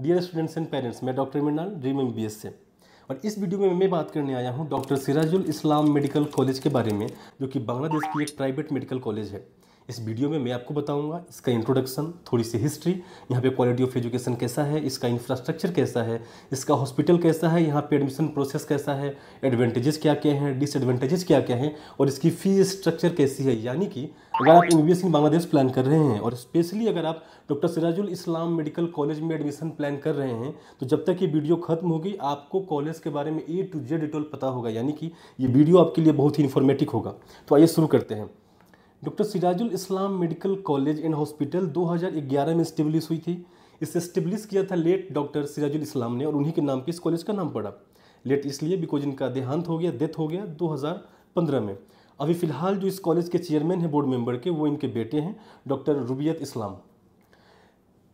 dear students and parents मैं doctor Mrinal dream M से और इस वीडियो में मैं बात करने आया हूँ doctor Sirajul Islam medical college के बारे में जो कि बांग्लादेश की एक प्राइवेट मेडिकल कॉलेज है इस वीडियो में मैं आपको बताऊंगा इसका इंट्रोडक्शन थोड़ी सी हिस्ट्री यहाँ पे क्वालिटी ऑफ एजुकेशन कैसा है इसका इंफ्रास्ट्रक्चर कैसा है इसका हॉस्पिटल कैसा है यहाँ पे एडमिशन प्रोसेस कैसा है एडवांटेजेस क्या क्या हैं डिसएडवांटेजेस क्या क्या हैं और इसकी फ़ी स्ट्रक्चर कैसी है यानी कि अगर आप एम इन बांग्लादेश प्लान कर रहे हैं और स्पेशली अगर आप doctor Sirajul Islam medical college में एडमिशन प्लान कर रहे हैं तो जब तक ये वीडियो खत्म होगी आपको कॉलेज के बारे में ए टू जेड डिटेल पता होगा यानी कि ये वीडियो आपके लिए बहुत ही इन्फॉर्मेटिव होगा तो आइए शुरू करते हैं doctor Sirajul Islam medical college and hospital 2011 में स्टेब्लिश हुई थी इसे स्टेब्लिश किया था लेट डॉक्टर सिराजुल इस्लाम ने और उन्हीं के नाम पे इस कॉलेज का नाम पड़ा लेट इसलिए बिकॉज इनका देहांत हो गया डेथ हो गया 2015 में अभी फ़िलहाल जो इस कॉलेज के चेयरमैन हैं बोर्ड मेंबर के वो इनके बेटे हैं डॉक्टर रुबियत इस्लाम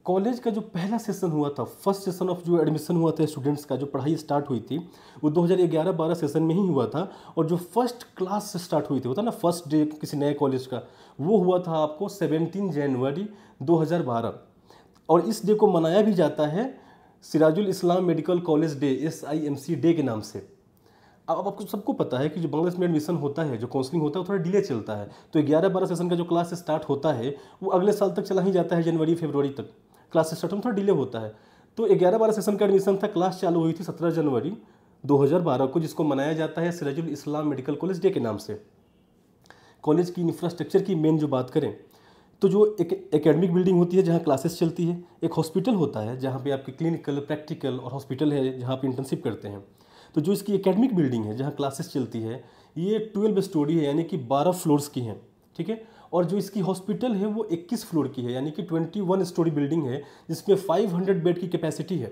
कॉलेज का जो पहला सेशन हुआ था फर्स्ट सेशन ऑफ जो एडमिशन हुआ था स्टूडेंट्स का जो पढ़ाई स्टार्ट हुई थी वो 2011-12 सेशन में ही हुआ था और जो फर्स्ट क्लास स्टार्ट हुई थी होता ना फर्स्ट डे किसी नए कॉलेज का वो हुआ था आपको 17 जनवरी 2012 और इस डे को मनाया भी जाता है Sirajul Islam medical college day as day के नाम से अब आपको सबको पता है कि जो बांग्लादेश में एडमिशन होता है जो काउंसलिंग होता है थोड़ा डिले चलता है तो ग्यारह बारह सेशन का जो क्लास स्टार्ट होता है वो अगले साल तक चला ही जाता है जनवरी फरवरी तक क्लास स्टार्ट में थोड़ा डिले होता है तो ग्यारह बारह सेशन का एडमिशन था क्लास चालू हुई थी सत्रह जनवरी 2012 को जिसको मनाया जाता है Sirajul Islam medical college day के नाम से कॉलेज की इंफ्रास्ट्रक्चर की मेन जो बात करें तो जो एक एकेडमिक बिल्डिंग होती है जहाँ क्लासेस चलती है एक हॉस्पिटल होता है जहाँ पे आपके क्लिनिकल प्रैक्टिकल और हॉस्पिटल है जहाँ पे इंटर्नशिप करते हैं तो जो इसकी एकेडमिक बिल्डिंग है जहाँ क्लासेस चलती है ये ट्वेल्व स्टोरी है यानी कि बारह फ्लोर्स की हैं ठीक है और जो इसकी हॉस्पिटल है वो 21 फ्लोर की है यानी कि 21 स्टोरी बिल्डिंग है जिसमें 500 बेड की कैपेसिटी है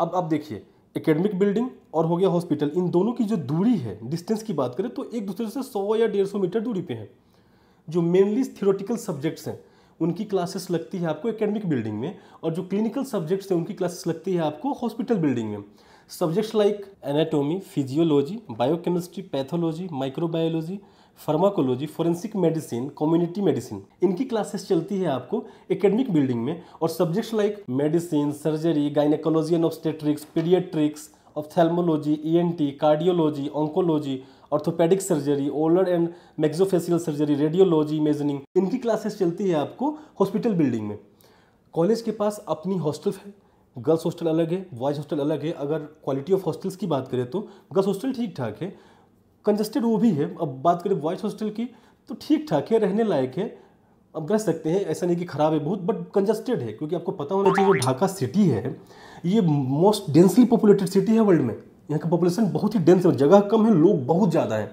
अब आप देखिए एकेडमिक बिल्डिंग और हो गया हॉस्पिटल इन दोनों की जो दूरी है डिस्टेंस की बात करें तो एक दूसरे से सौ या डेढ़ मीटर दूरी पर है जो मेनली थियोरटिकल सब्जेक्ट्स हैं उनकी क्लासेस लगती है आपको एकेडमिक बिल्डिंग में और जो क्लिनिकल सब्जेक्ट्स हैं उनकी क्लासेस लगती है आपको हॉस्पिटल बिल्डिंग में subjects like anatomy physiology biochemistry pathology microbiology pharmacology forensic medicine community medicine इनकी क्लासेस चलती है आपको एकेडमिक बिल्डिंग में और subjects like medicine surgery gynaecology and obstetrics paediatrics N T cardiology oncology orthopaedic surgery oral and maxillofacial surgery radiology मेजनिंग इनकी classes चलती है आपको हॉस्पिटल बिल्डिंग में कॉलेज के पास अपनी हॉस्टल है गर्ल्स हॉस्टल अलग है बॉयज़ हॉस्टल अलग है अगर क्वालिटी ऑफ हॉस्टल्स की बात करें तो गर्ल्स हॉस्टल ठीक ठाक है कंजस्टेड वो भी है अब बात करें बॉयज़ हॉस्टल की तो ठीक ठाक है रहने लायक है अब रह सकते हैं ऐसा नहीं कि ख़राब है बहुत बट कंजस्टेड है क्योंकि आपको पता होना चाहिए जो ढाका सिटी है ये मोस्ट डेंसली पॉपुलेटेड सिटी है वर्ल्ड में यहाँ का पॉपुलेशन बहुत ही डेंस है जगह कम है लोग बहुत ज़्यादा हैं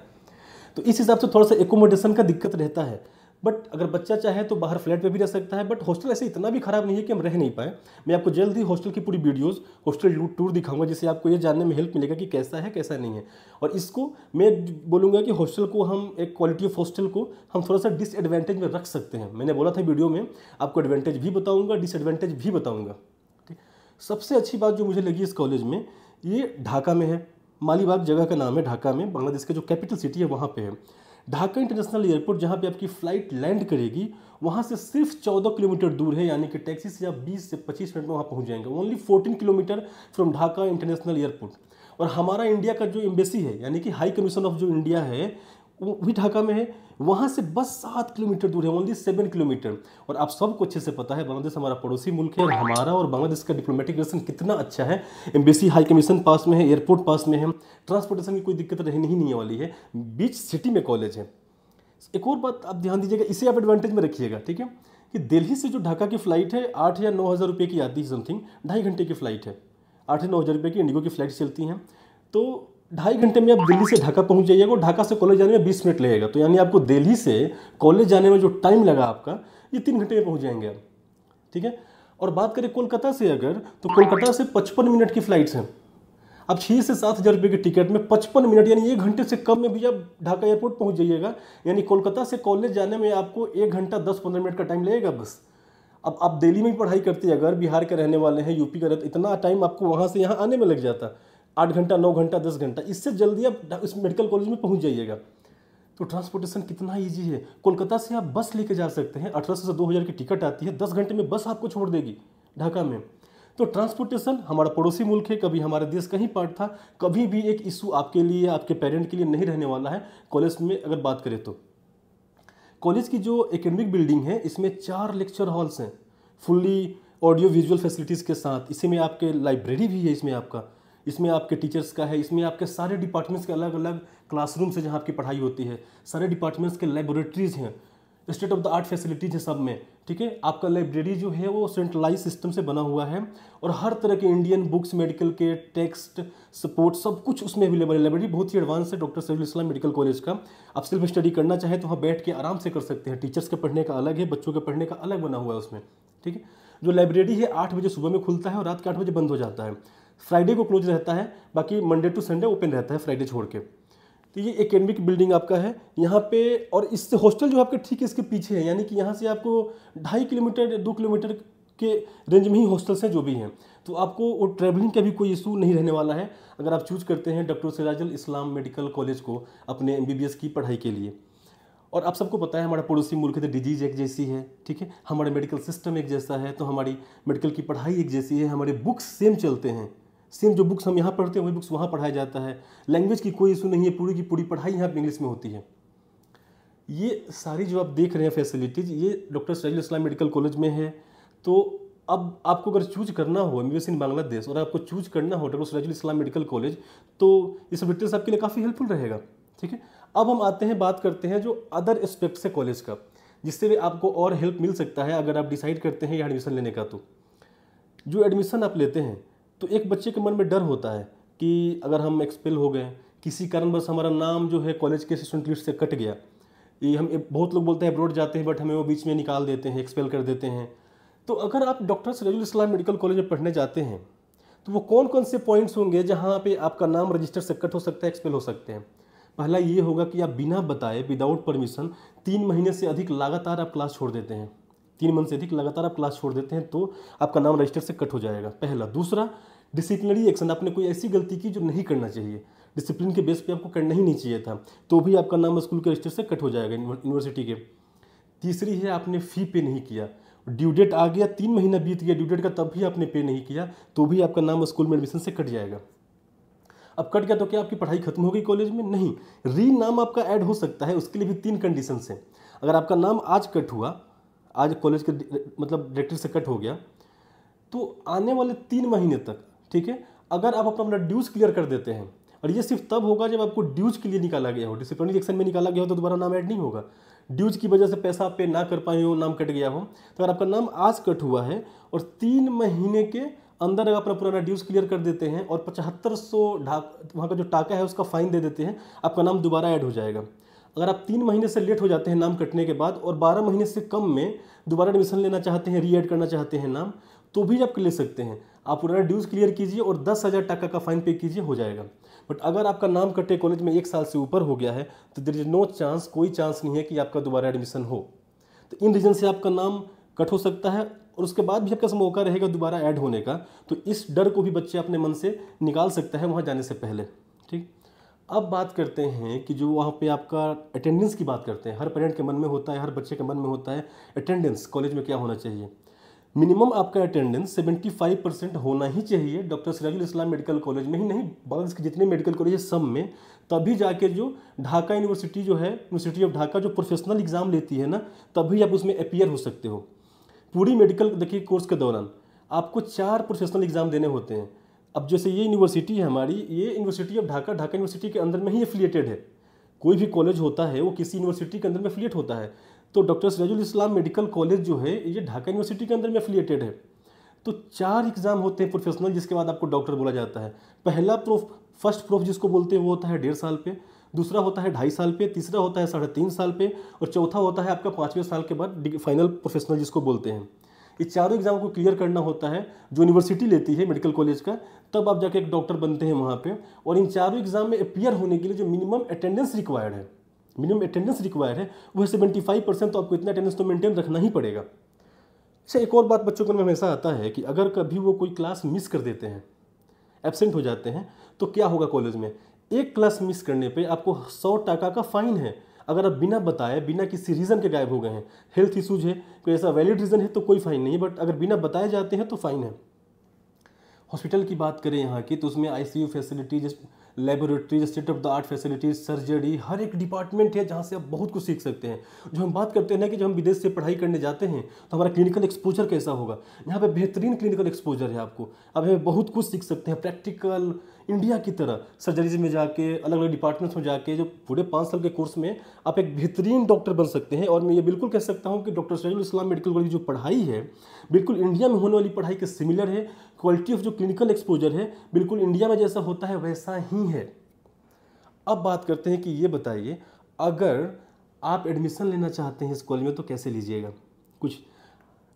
तो इस हिसाब से थोड़ा सा एकोमोडेशन का दिक्कत रहता है बट अगर बच्चा चाहे तो बाहर फ्लैट पे भी रह सकता है बट हॉस्टल ऐसे इतना भी खराब नहीं है कि हम रह नहीं पाए मैं आपको जल्द ही हॉस्टल की पूरी वीडियोस हॉस्टल टूर दिखाऊंगा जिससे आपको ये जानने में हेल्प मिलेगा कि कैसा है कैसा नहीं है और इसको मैं बोलूँगा कि हॉस्टल को हम एक क्वालिटी ऑफ हॉस्टल को हम थोड़ा सा डिसएडवांटेज में रख सकते हैं मैंने बोला था वीडियो में आपको एडवांटेज भी बताऊँगा डिसएडवांटेज भी बताऊँगा ठीक सबसे अच्छी बात जो मुझे लगी इस कॉलेज में ये ढाका में है मालीबाग जगह का नाम है ढाका में बांग्लादेश का जो कैपिटल सिटी है वहाँ पे है ढाका इंटरनेशनल एयरपोर्ट जहाँ पे आपकी फ़्लाइट लैंड करेगी वहाँ से सिर्फ 14 किलोमीटर दूर है यानी कि टैक्सी से आप 20 से 25 मिनट में वहाँ पहुँच जाएंगे only 14 kilometre from Dhaka international airport और हमारा इंडिया का जो एम्बेसी है यानी कि हाई कमीशन ऑफ जो इंडिया है वो भी ढाका में है वहाँ से बस सात किलोमीटर दूर है ओनली सेवन किलोमीटर और आप सबको अच्छे से पता है बांग्लादेश हमारा पड़ोसी मुल्क है और हमारा और बांग्लादेश का डिप्लोमेटिक रिलेशन कितना अच्छा है एम्बेसी हाई कमीशन पास में है एयरपोर्ट पास में है ट्रांसपोर्टेशन की कोई दिक्कत रहनी ही नहीं वाली है बीच सिटी में कॉलेज है एक और बात आप ध्यान दीजिएगा इसे आप एडवांटेज में रखिएगा ठीक है कि दिल्ली से जो ढाका की फ़्लाइट है आठ या नौ हज़ार रुपये की आती है समथिंग ढाई घंटे की फ़्लाइट है आठ या नौ हज़ार रुपये की इंडिगो की फ़्लाइट चलती हैं तो ढाई घंटे में आप दिल्ली से ढाका पहुंच जाइएगा ढाका से कॉलेज जाने में बीस मिनट लगेगा तो यानी आपको दिल्ली से कॉलेज जाने में जो टाइम लगा आपका ये तीन घंटे में पहुँच जाएंगे आप ठीक है और बात करें कोलकाता से अगर तो कोलकाता से पचपन मिनट की फ़्लाइट्स हैं आप छः से सात हज़ार रुपये की टिकट में पचपन मिनट यानी एक घंटे से कम में भी आप ढाका एयरपोर्ट पहुंच जाइएगा यानी कोलकाता से कॉलेज जाने में आपको एक घंटा दस पंद्रह मिनट का टाइम लगेगा बस अब आप दिल्ली में पढ़ाई करते अगर बिहार के रहने वाले हैं यूपी का रहते इतना टाइम आपको वहाँ से यहाँ आने में लग जाता है आठ घंटा नौ घंटा दस घंटा इससे जल्दी आप इस मेडिकल कॉलेज में पहुँच जाइएगा तो ट्रांसपोर्टेशन कितना ईजी है कोलकाता से आप बस लेके जा सकते हैं अठारह सौ से दो हज़ार की टिकट आती है दस घंटे में बस आपको छोड़ देगी ढाका में तो ट्रांसपोर्टेशन हमारा पड़ोसी मुल्क है कभी हमारे देश का ही पार्ट था कभी भी एक इशू आपके लिए आपके पेरेंट के लिए नहीं रहने वाला है कॉलेज में अगर बात करें तो कॉलेज की जो एकेडमिक बिल्डिंग है इसमें चार लेक्चर हॉल्स हैं फुल्ली ऑडियो विजुअल फैसिलिटीज़ के साथ इसी में आपके लाइब्रेरी भी है इसमें आपका इसमें आपके टीचर्स का है इसमें आपके सारे डिपार्टमेंट्स के अलग अलग क्लासरूम हैं जहाँ आपकी पढ़ाई होती है सारे डिपार्टमेंट्स के लेबोरेटरीज़ हैं state of the art facilities हैं सब में ठीक है आपका लाइब्रेरी जो है वो सेंट्रलाइज सिस्टम से बना हुआ है और हर तरह के इंडियन बुक्स मेडिकल के टेक्स्ट सपोर्ट सब कुछ उसमें अवेलेबल है लाइब्रेरी बहुत ही एडवांस है doctor Saiful Islam medical college का आप सिर्फ स्टडी करना चाहें तो वहाँ बैठ के आराम से कर सकते हैं टीचर्स के पढ़ने का अलग है बच्चों के पढ़ने का अलग बना हुआ है उसमें ठीक है जो लाइब्रेरी है आठ बजे सुबह में खुलता है और रात के आठ बजे बंद हो जाता है फ्राइडे को क्लोज रहता है बाकी मंडे टू संडे ओपन रहता है फ्राइडे छोड़ के तो ये एकेडमिक बिल्डिंग आपका है यहाँ पे और इससे हॉस्टल जो आपके ठीक इसके पीछे है यानी कि यहाँ से आपको ढाई किलोमीटर दो किलोमीटर के रेंज में ही हॉस्टल्स हैं जो भी हैं तो आपको वो ट्रैवलिंग का भी कोई इशू नहीं रहने वाला है अगर आप चूज करते हैं doctor Sirajul Islam medical college को अपने एम की पढ़ाई के लिए और आप सबको पता है हमारा पड़ोसी मुल्क है तो डिजीज एक जैसी है ठीक है हमारा मेडिकल सिस्टम एक जैसा है तो हमारी मेडिकल की पढ़ाई एक जैसी है हमारे बुक्स सेम चलते हैं सेम जो बुक्स हम यहाँ पढ़ते हैं वही बुक्स वहाँ पढ़ाया जाता है लैंग्वेज की कोई इशू नहीं है पूरी की पूरी पढ़ाई यहाँ पर इंग्लिश में होती है ये सारी जो आप देख रहे हैं फैसिलिटीज ये doctor Saijal Islam medical college में है तो अब आपको अगर चूज करना हो एम इन बांग्लादेश और आपको चूज करना हो doctor Saijal Islam medical college तो ये सब साहब आपके लिए काफ़ी हेल्पफुल रहेगा ठीक है अब हम आते हैं बात करते हैं जो अदर एस्पेक्ट्स है कॉलेज का जिससे भी आपको और हेल्प मिल सकता है अगर आप डिसाइड करते हैं या एडमिशन लेने का तो जो एडमिशन आप लेते हैं तो एक बच्चे के मन में डर होता है कि अगर हम एक्सपेल हो गए किसी कारणवश हमारा नाम जो है कॉलेज के असिस्टेंट लिस्ट से कट गया ये हम बहुत लोग बोलते हैं अब्रॉड जाते हैं बट हमें वो बीच में निकाल देते हैं एक्सपेल कर देते हैं तो अगर आप doctor Sarjul Islam medical college में पढ़ने जाते हैं तो वो कौन कौन से पॉइंट्स होंगे जहाँ पे आपका नाम रजिस्टर से कट हो सकता है एक्सपेल हो सकते हैं पहला ये होगा कि आप बिना बताए विदाउट परमिशन तीन महीने से अधिक लगातार आप क्लास छोड़ देते हैं तीन मंथ से अधिक लगातार आप क्लास छोड़ देते हैं तो आपका नाम रजिस्टर से कट हो जाएगा पहला दूसरा डिसिप्लिनरी एक्शन आपने कोई ऐसी गलती की जो नहीं करना चाहिए डिसिप्लिन के बेस पे आपको करना ही नहीं चाहिए था तो भी आपका नाम स्कूल के रजिस्टर से कट हो जाएगा यूनिवर्सिटी के तीसरी है आपने फ़ी पे नहीं किया ड्यू डेट आ गया तीन महीना बीत गया ड्यू डेट का तब भी आपने पे नहीं किया तो भी आपका नाम स्कूल में एडमिशन से कट जाएगा अब कट गया तो क्या आपकी पढ़ाई खत्म हो गई कॉलेज में नहीं री नाम आपका ऐड हो सकता है उसके लिए भी तीन कंडीशन है अगर आपका नाम आज कट हुआ आज कॉलेज के मतलब डायरेक्टर से कट हो गया तो आने वाले तीन महीने तक ठीक है अगर आप अपना ड्यूज क्लियर कर देते हैं और ये सिर्फ तब होगा जब आपको ड्यूज क्लियर निकाला गया हो डिसिप्लिनरी एक्शन में निकाला गया हो तो दोबारा नाम ऐड नहीं होगा ड्यूज की वजह से पैसा आप पे ना कर पाए हो नाम कट गया हो तो अगर आपका नाम आज कट हुआ है और तीन महीने के अंदर अगर अपना पुराना ड्यूज क्लियर कर देते हैं और पचहत्तर सौ वहाँ का जो टाका है उसका फाइन दे देते हैं आपका नाम दोबारा ऐड हो जाएगा अगर आप तीन महीने से लेट हो जाते हैं नाम कटने के बाद और बारह महीने से कम में दोबारा एडमिशन लेना चाहते हैं री एड करना चाहते हैं नाम तो भी आप ले सकते हैं आप पुराना ड्यूज़ क्लियर कीजिए और दस हज़ार टका का फाइन पे कीजिए हो जाएगा बट अगर आपका नाम कटे कॉलेज में एक साल से ऊपर हो गया है तो देर इज नो चांस कोई चांस नहीं है कि आपका दोबारा एडमिशन हो तो इन रीज़न से आपका नाम कट हो सकता है और उसके बाद भी आपका मौका रहेगा दोबारा ऐड होने का तो इस डर को भी बच्चे अपने मन से निकाल सकता है वहाँ जाने से पहले ठीक अब बात करते हैं कि जो वहाँ पे आपका अटेंडेंस की बात करते हैं हर पेरेंट के मन में होता है हर बच्चे के मन में होता है अटेंडेंस कॉलेज में क्या होना चाहिए मिनिमम आपका अटेंडेंस 75 परसेंट होना ही चाहिए doctor Sirajul Islam medical college में ही नहीं बांग्लादेश के जितने मेडिकल कॉलेज है सब में तभी जाके जो ढाका यूनिवर्सिटी जो है यूनिवर्सिटी ऑफ ढाका जो प्रोफेशनल एग्ज़ाम लेती है ना तभी आप उसमें अपियर हो सकते हो पूरी मेडिकल देखिए कोर्स के दौरान आपको चार प्रोफेशनल एग्ज़ाम देने होते हैं अब जैसे ये यूनिवर्सिटी है हमारी ये university of Dhaka Dhaka university के अंदर में ही एफिलिएटेड है कोई भी कॉलेज होता है वो किसी यूनिवर्सिटी के अंदर में एफिलिएट होता है तो doctor Sirajul Islam medical college जो है ये ढाका यूनिवर्सिटी के अंदर में एफिलिएटेड है तो चार एग्ज़ाम होते हैं प्रोफेशनल जिसके बाद आपको डॉक्टर बोला जाता है पहला प्रूफ फर्स्ट प्रूफ जिसको बोलते हैं वो होता है डेढ़ साल पे दूसरा होता है ढाई साल पे तीसरा होता है साढ़े तीन साल पे और चौथा होता है आपका पाँचवें साल के बाद फाइनल प्रोफेशनल जिसको बोलते हैं ये चारों एग्ज़ाम को क्लियर करना होता है जो यूनिवर्सिटी लेती है मेडिकल कॉलेज का तब आप जाके एक डॉक्टर बनते हैं वहाँ पर और इन चारों एग्ज़ाम में अपियर होने के लिए जो मिनिमम अटेंडेंस रिक्वायर्ड है मिनिमम अटेंडेंस रिक्वायर है वह सेवेंटी फाइव परसेंट तो आपको इतना अटेंडेंस तो मेंटेन रखना ही पड़ेगा अच्छा एक और बात बच्चों को मैं हमेशा आता है कि अगर कभी वो कोई क्लास मिस कर देते हैं एबसेंट हो जाते हैं तो क्या होगा कॉलेज में एक क्लास मिस करने पर आपको सौ टाका का फ़ाइन है अगर आप बिना बताए बिना किसी रीज़न के गायब हो गए हैं हेल्थ इशूज़ है कोई ऐसा वैलिड रीज़न है तो कोई फ़ाइन नहीं है बट अगर बिना बताए जाते हैं तो फ़ाइन है हॉस्पिटल की बात करें यहाँ की तो उसमें आईसीयू जिस laboratories state of the art facilities surgery हर एक डिपार्टमेंट है जहाँ से आप बहुत कुछ सीख सकते हैं जो हम बात करते हैं ना कि जब हम विदेश से पढ़ाई करने जाते हैं तो हमारा क्लिनिकल एक्सपोजर कैसा होगा यहाँ पर बेहतरीन क्लिनिकल एक्सपोजर है आपको अब हमें बहुत कुछ सीख सकते हैं प्रैक्टिकल इंडिया की तरह सर्जरीज में जाके अलग अलग डिपार्टमेंट्स में जाके जो पूरे पाँच साल के कोर्स में आप एक बेहतरीन डॉक्टर बन सकते हैं और मैं ये बिल्कुल कह सकता हूँ कि doctor Saijul Islam medical college की जो पढ़ाई है बिल्कुल इंडिया में होने वाली पढ़ाई के सिमिलर है क्वालिटी ऑफ जो क्लिनिकल एक्सपोजर है बिल्कुल इंडिया में जैसा होता है वैसा ही है अब बात करते हैं कि ये बताइए अगर आप एडमिशन लेना चाहते हैं इस कॉलेज में तो कैसे लीजिएगा कुछ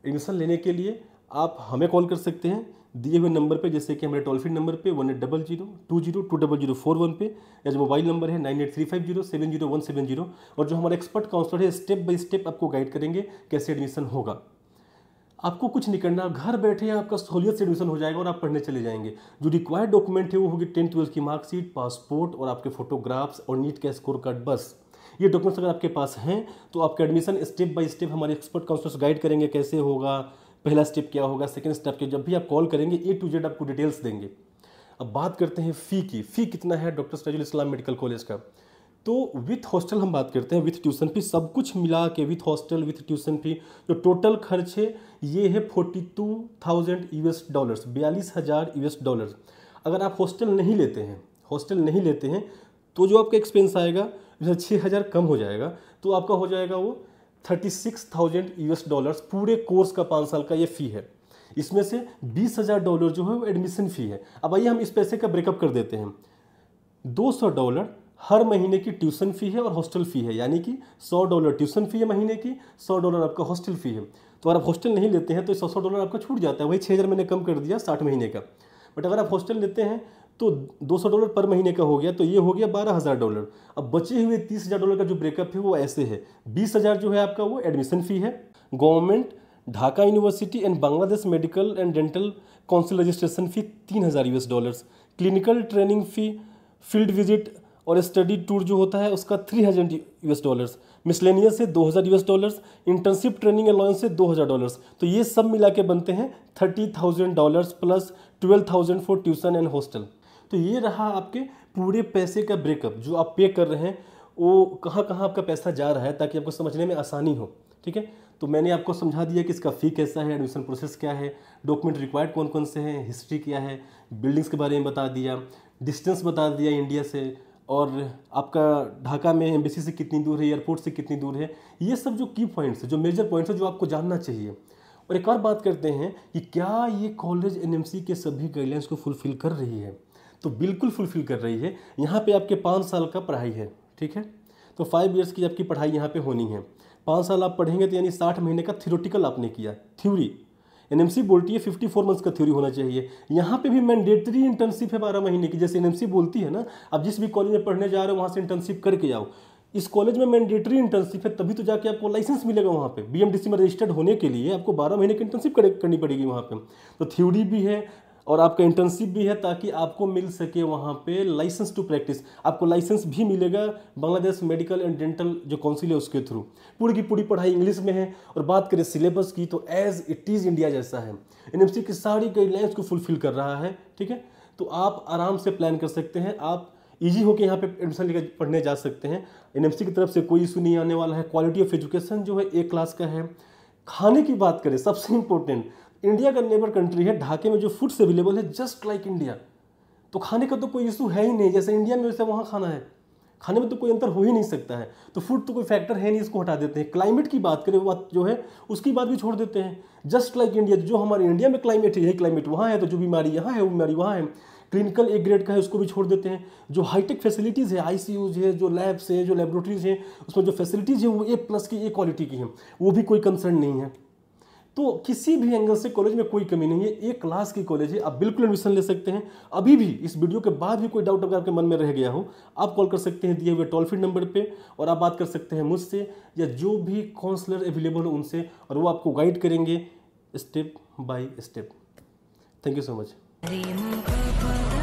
एडमिशन लेने के लिए आप हमें कॉल कर सकते हैं दिए हुए नंबर पे जैसे कि हमारे टोल फ्री नंबर पे one eight double zero two zero two double zero four one पे या जो मोबाइल नंबर है nine eight three five zero seven zero one seven zero और जो हमारे एक्सपर्ट काउंसलर है स्टेप बाय स्टेप आपको गाइड करेंगे कैसे एडमिशन होगा आपको कुछ नहीं करना घर बैठे आपका सहूलियत से एडमिशन हो जाएगा और आप पढ़ने चले जाएंगे जो रिक्वायर्ड डॉक्यूमेंट है वो होगी टेंथ ट्वेल्थ की मार्कशीट पासपोर्ट और आपके फोटोग्राफ्स और नीट का स्कोर कार्ड बस ये डॉक्यूमेंट्स अगर आपके पास हैं तो आपका एडमिशन स्टेप बाय स्टेप हमारे एक्सपर्ट काउंसलर्स गाइड करेंगे कैसे होगा पहला स्टेप क्या होगा सेकेंड स्टेप क्या जब भी आप कॉल करेंगे ए टू जेड आपको डिटेल्स देंगे अब बात करते हैं फ़ी की फ़ी कितना है doctor Sarajul Islam medical college का तो विथ हॉस्टल हम बात करते हैं विथ ट्यूशन फी सब कुछ मिला के with hostel with tuition fee जो टोटल खर्च है ये है forty two thousand U S dollars बयालीस हज़ार यू एस डॉलर्स अगर आप हॉस्टल नहीं लेते हैं हॉस्टल नहीं लेते हैं तो जो आपका एक्सपेंस आएगा छः हज़ार कम हो जाएगा तो आपका हो जाएगा वो thirty six thousand US dollars पूरे कोर्स का पाँच साल का ये फ़ी है इसमें से बीस हज़ार डॉलर जो है वो एडमिशन फ़ी है अब आइए हम इस पैसे का ब्रेकअप कर देते हैं दो सौ डॉलर हर महीने की ट्यूशन फ़ी है और हॉस्टल फ़ी है यानी कि सौ डॉलर ट्यूशन फ़ी है महीने की सौ डॉलर आपका हॉस्टल फ़ी है तो अगर आप हॉस्टल नहीं लेते हैं तो सौ सौ डॉलर आपका छूट जाता है वही छः हज़ार मैंने कम कर दिया साठ महीने का बट अगर आप हॉस्टल लेते हैं तो 200 डॉलर पर महीने का हो गया तो ये हो गया बारह हज़ार डॉलर अब बचे हुए तीस हज़ार डॉलर का जो ब्रेकअप है वो ऐसे है बीस हज़ार जो है आपका वो एडमिशन फ़ी है government Dhaka university and Bangladesh medical and dental council registration fee तीन हज़ार US dollars clinical training fee field visit और स्टडी टूर जो होता है उसका three hundred U S dollars miscellaneous से दो हज़ार U S dollars internship training allowance से दो हज़ार डॉलर्स तो ये सब मिला के बनते हैं thirty thousand dollars plus twelve thousand for tuition and hostel तो ये रहा आपके पूरे पैसे का ब्रेकअप जो आप पे कर रहे हैं वो कहाँ कहाँ आपका पैसा जा रहा है ताकि आपको समझने में आसानी हो ठीक है तो मैंने आपको समझा दिया कि इसका फ़ी कैसा है एडमिशन प्रोसेस क्या है डॉक्यूमेंट रिक्वायर्ड कौन कौन से हैं हिस्ट्री क्या है बिल्डिंग्स के बारे में बता दिया डिस्टेंस बता दिया इंडिया से और आपका ढाका में एम्बेसी से कितनी दूर है एयरपोर्ट से कितनी दूर है ये सब जो की पॉइंट्स है जो मेजर पॉइंट्स है जो आपको जानना चाहिए और एक और बात करते हैं कि क्या ये कॉलेज एनएमसी के सभी गाइडलाइंस को फुलफ़िल कर रही है तो बिल्कुल फुलफिल कर रही है यहाँ पे आपके पाँच साल का पढ़ाई है ठीक है तो फाइव ईयर्स की आपकी पढ़ाई यहाँ पे होनी है पाँच साल आप पढ़ेंगे तो यानी साठ महीने का थियोरटिकल आपने किया थ्योरी एनएमसी बोलती है फिफ्टी फोर मंथ्स का थ्योरी होना चाहिए यहाँ पे भी मैंडेटरी इंटर्नशिप है बारह महीने की जैसे एनएमसी बोलती है ना आप जिस भी कॉलेज में पढ़ने जा रहे हो वहाँ से इंटर्नशिप करके आओ इस कॉलेज में मैंडेटरी इंटर्नशिप है तभी तो जाके आपको लाइसेंस मिलेगा वहाँ पे बीएमडीसी में रजिस्टर्ड होने के लिए आपको 12 महीने की इंटर्नशिप करनी पड़ेगी वहाँ पे तो थ्योरी भी है और आपका इंटर्नशिप भी है ताकि आपको मिल सके वहाँ पे लाइसेंस टू प्रैक्टिस आपको लाइसेंस भी मिलेगा बांग्लादेश मेडिकल एंड डेंटल जो काउंसिल है उसके थ्रू पूरी की पूरी पढ़ाई इंग्लिश में है और बात करें सिलेबस की तो एज इट इज़ इंडिया जैसा है एन की सारी गाइडलाइंस को फुलफिल कर रहा है ठीक है तो आप आराम से प्लान कर सकते हैं आप ईजी होकर यहाँ पे एडमिशन लेकर पढ़ने जा सकते हैं एन की तरफ से कोई इशू नहीं आने वाला है क्वालिटी ऑफ एजुकेशन जो है ए क्लास का है खाने की बात करें सबसे इम्पोर्टेंट इंडिया का नेबर कंट्री है ढाके में जो फूड्स अवेलेबल है जस्ट लाइक इंडिया तो खाने का तो कोई इशू है ही नहीं जैसे इंडिया में वैसे वहाँ खाना है खाने में तो कोई अंतर हो ही नहीं सकता है तो फूड तो कोई फैक्टर है नहीं इसको हटा देते हैं क्लाइमेट की बात करें वो बात जो है उसकी बात भी छोड़ देते हैं जस्ट लाइक इंडिया जो हमारे इंडिया में क्लाइमेट है यही क्लाइमेट वहाँ है तो जो बीमारी यहाँ है वो बीमारी वहाँ है क्लिनिकल एक ग्रेड का है उसको भी छोड़ देते हैं जो हाईटेक फैसिलिटीज़ है आईसीयूज है जो लैब्स है जो लेबोरेटरीज हैं उसमें जो फैसिलिटीज़ है वो ए प्लस की ए क्वालिटी की हैं वो भी कोई कंसर्न नहीं है तो किसी भी एंगल से कॉलेज में कोई कमी नहीं है एक क्लास की कॉलेज है आप बिल्कुल एडमिशन ले सकते हैं अभी भी इस वीडियो के बाद भी कोई डाउट अगर आपके मन में रह गया हो आप कॉल कर सकते हैं दिए हुए टोल फ्री नंबर पर और आप बात कर सकते हैं मुझसे या जो भी काउंसलर अवेलेबल हो उनसे और वो आपको गाइड करेंगे step by step thank you so much